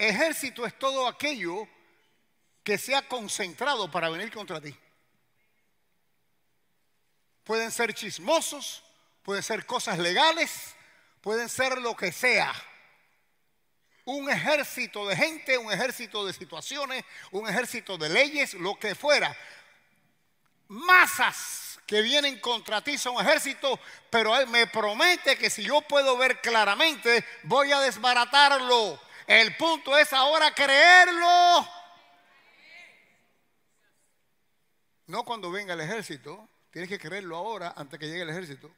Ejército es todo aquello que se ha concentrado para venir contra ti. Pueden ser chismosos, pueden ser cosas legales, pueden ser lo que sea. Un ejército de gente, un ejército de situaciones, un ejército de leyes, lo que fuera. Masas que vienen contra ti son ejército, pero él me promete que si yo puedo ver claramente, voy a desbaratarlo. El punto es ahora creerlo. No cuando venga el ejército. Tienes que creerlo ahora antes que llegue el ejército.